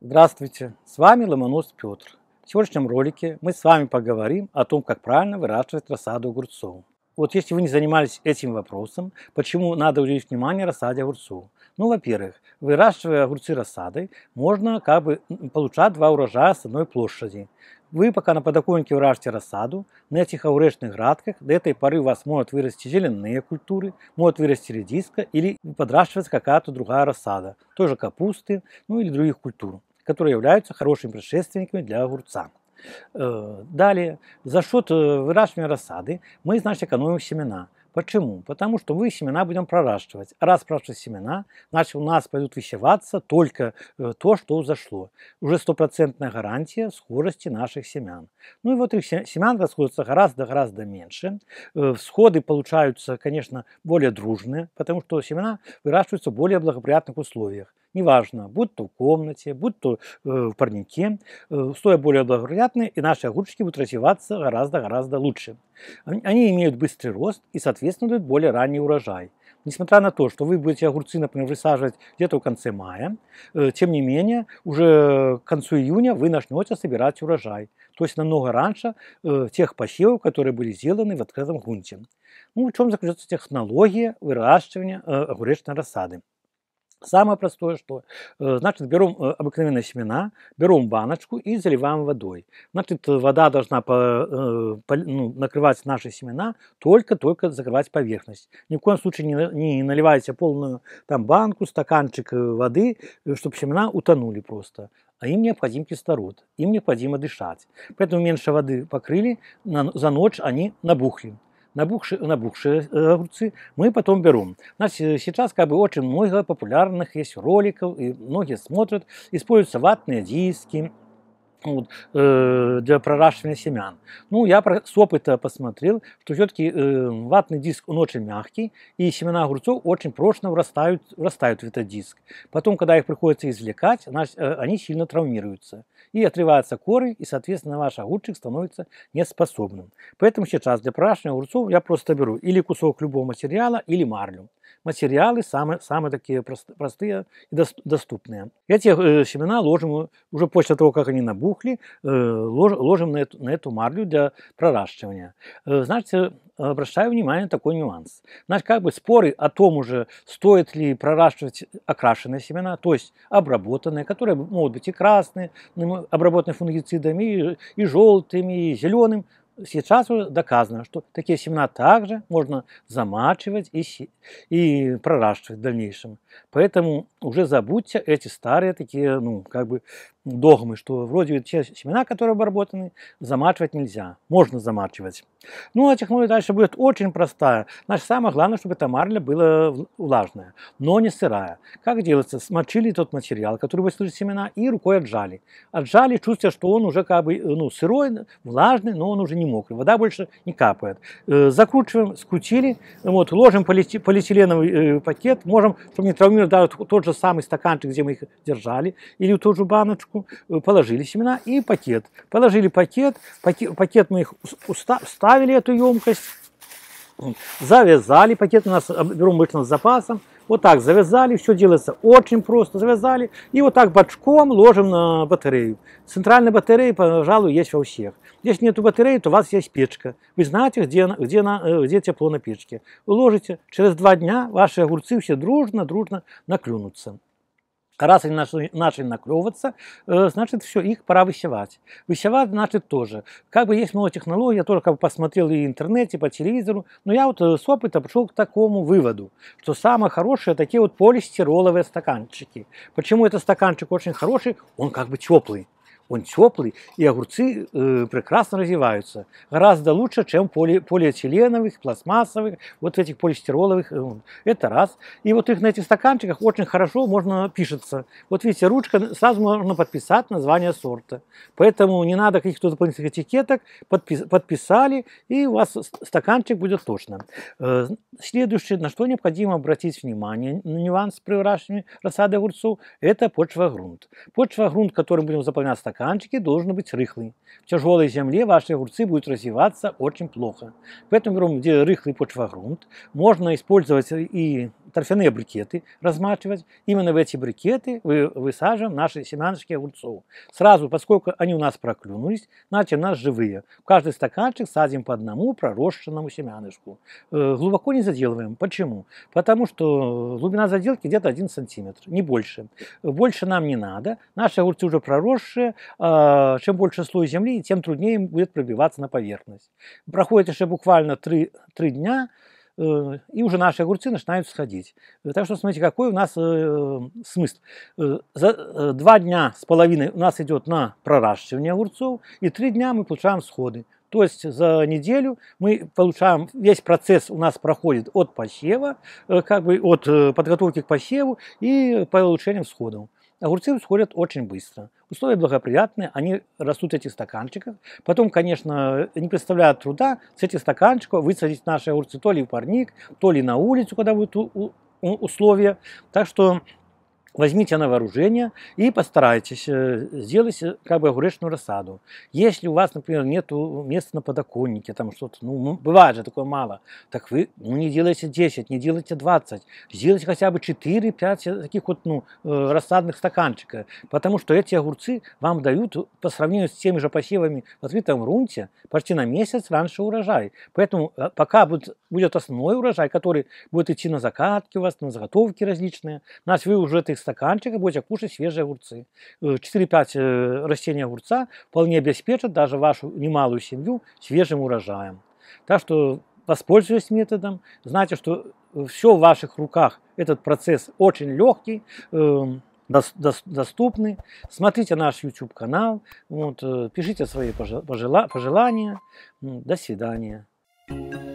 Здравствуйте, с вами Ломонос Петр. В сегодняшнем ролике мы с вами поговорим о том, как правильно выращивать рассаду огурцов. Вот если вы не занимались этим вопросом, почему надо уделить внимание рассаде огурцов? Ну, во-первых, выращивая огурцы рассадой, можно как бы получать два урожая с одной площади. Вы пока на подоконнике вражьте рассаду. На этих аурешных градках до этой поры у вас могут вырасти зеленые культуры, могут вырасти редиска или подращиваться какая-то другая рассада, тоже капусты, ну или других культур, которые являются хорошими предшественниками для огурца. Э, далее, за счет э, выращивания рассады мы, значит, экономим семена. Почему? Потому что мы семена будем проращивать. раз проращивать семена, значит у нас пойдут вещеваться только э, то, что зашло. Уже стопроцентная гарантия скорости наших семян. Ну и вот их семян расходятся гораздо-гораздо меньше. Э, всходы получаются, конечно, более дружные, потому что семена выращиваются в более благоприятных условиях неважно, будь то в комнате, будь то э, в парнике, э, соя более благоприятная, и наши огурчики будут развиваться гораздо-гораздо лучше. Они имеют быстрый рост и, соответственно, дают более ранний урожай. Несмотря на то, что вы будете огурцы, например, высаживать где-то в конце мая, э, тем не менее, уже к концу июня вы начнете собирать урожай. То есть намного раньше э, тех посевов, которые были сделаны в открытом грунте. Ну, в чем заключается технология выращивания э, огуречной рассады? Самое простое, что э, значит берем э, обыкновенные семена, берем баночку и заливаем водой. Значит, вода должна по, э, по, ну, накрывать наши семена, только-только закрывать поверхность. Ни в коем случае не, не наливайте полную там банку, стаканчик воды, чтобы семена утонули просто. А им необходим кислород, им необходимо дышать. Поэтому меньше воды покрыли, на, за ночь они набухли набухшие, набухшие э, огурцы мы потом берем. У нас сейчас как бы очень много популярных есть роликов, и многие смотрят, используются ватные диски, вот, э, для проращивания семян. Ну, я про, с опыта посмотрел, что все-таки э, ватный диск, он очень мягкий, и семена огурцов очень прочно врастают, врастают в этот диск. Потом, когда их приходится извлекать, значит, э, они сильно травмируются и отрываются коры, и, соответственно, ваш огурчик становится неспособным. Поэтому сейчас для прашивания огурцов я просто беру или кусок любого материала, или марлю. Материалы самые, самые такие простые и доступные. Эти э, семена ложим уже после того, как они набухли, э, ложим на эту, на эту марлю для проращивания. Э, знаете, обращаю внимание на такой нюанс. Значит, как бы споры о том уже, стоит ли проращивать окрашенные семена, то есть обработанные, которые могут быть и красные, обработанные фунгицидами, и, и желтыми, и зеленым, сейчас уже доказано, что такие семена также можно замачивать и, и проращивать в дальнейшем. Поэтому уже забудьте эти старые такие, ну, как бы догмы, что вроде те семена, которые обработаны, замачивать нельзя. Можно замачивать. Ну, а технология дальше будет очень простая. Значит, самое главное, чтобы эта марля была влажная, но не сырая. Как делается? Смочили тот материал, который выслужит семена, и рукой отжали. Отжали, чувствуя, что он уже как бы ну, сырой, влажный, но он уже не не мокрый, вода больше не капает. Э, закручиваем, скрутили, вот, ложим полиэтиленовый э, пакет, можем, чтобы не травмировать даже тот же самый стаканчик, где мы их держали, или ту же баночку, э, положили семена и пакет. Положили пакет, пакет, пакет мы их уста, вставили, эту емкость, Завязали, пакет у нас берем обычно с запасом. Вот так завязали, все делается очень просто. Завязали и вот так бочком ложим на батарею. Центральная батарея, пожалуй, есть во всех. Если нет батареи, то у вас есть печка. Вы знаете, где, где, на, э, где тепло на печке. Уложите, через два дня ваши огурцы все дружно-дружно наклюнутся. Раз они начали, начали наклевываться, э, значит, все, их пора высевать. Высевать, значит, тоже. Как бы есть новая технология, я только как бы посмотрел и в интернете, и по телевизору, но я вот э, с опыта пришел к такому выводу, что самое хорошее такие вот полистироловые стаканчики. Почему этот стаканчик очень хороший? Он как бы теплый он теплый, и огурцы э, прекрасно развиваются. Гораздо лучше, чем поли, полиэтиленовых, пластмассовых, вот этих полистироловых. Э, ну, это раз. И вот их на этих стаканчиках очень хорошо можно пишется. Вот видите, ручка, сразу можно подписать название сорта. Поэтому не надо каких-то дополнительных этикеток, подпис, подписали, и у вас стаканчик будет точно. Э, следующее, на что необходимо обратить внимание, нюанс при выращивании рассады огурцов, это почва-грунт. Почва-грунт, который будем заполнять стакан, стаканчике должен быть рыхлый. В тяжелой земле ваши огурцы будут развиваться очень плохо. Поэтому берем, где рыхлый почвогрунт. Можно использовать и торфяные брикеты размачивать. Именно в эти брикеты вы высаживаем наши семяночки огурцов. Сразу, поскольку они у нас проклюнулись, значит у нас живые. каждый стаканчик садим по одному пророщенному семянышку. Э, глубоко не заделываем. Почему? Потому что глубина заделки где-то 1 сантиметр, не больше. Больше нам не надо. Наши огурцы уже проросшие. Э, чем больше слой земли, тем труднее им будет пробиваться на поверхность. Проходит еще буквально 3, 3 дня, Э, и уже наши огурцы начинают сходить. Так что смотрите, какой у нас э, смысл. Э, за два дня с половиной у нас идет на проращивание огурцов, и три дня мы получаем сходы. То есть за неделю мы получаем, весь процесс у нас проходит от посева, как бы от подготовки к посеву и по улучшению сходов. Огурцы сходят очень быстро. Условия благоприятные, они растут в этих стаканчиках. Потом, конечно, не представляют труда с этих стаканчиков высадить наши огурцы то ли в парник, то ли на улицу, когда будут условия. Так что возьмите на вооружение и постарайтесь э, сделать э, как бы огуречную рассаду. Если у вас, например, нет места на подоконнике, там что-то, ну, ну, бывает же такое мало, так вы ну, не делайте 10, не делайте 20, сделайте хотя бы 4-5 э, таких вот, ну, рассадных стаканчиков, потому что эти огурцы вам дают по сравнению с теми же посевами в открытом грунте почти на месяц раньше урожай. Поэтому пока будет, будет основной урожай, который будет идти на закатки у вас, на заготовки различные, нас вы уже этих стаканчика будете кушать свежие огурцы. 4-5 э, э, растений огурца вполне обеспечат даже вашу немалую семью свежим урожаем. Так что воспользуйтесь методом, знайте, что э, все в ваших руках, этот процесс очень легкий, эм, доступный Смотрите наш YouTube-канал, вот, пишите свои пожелания. До свидания. thank you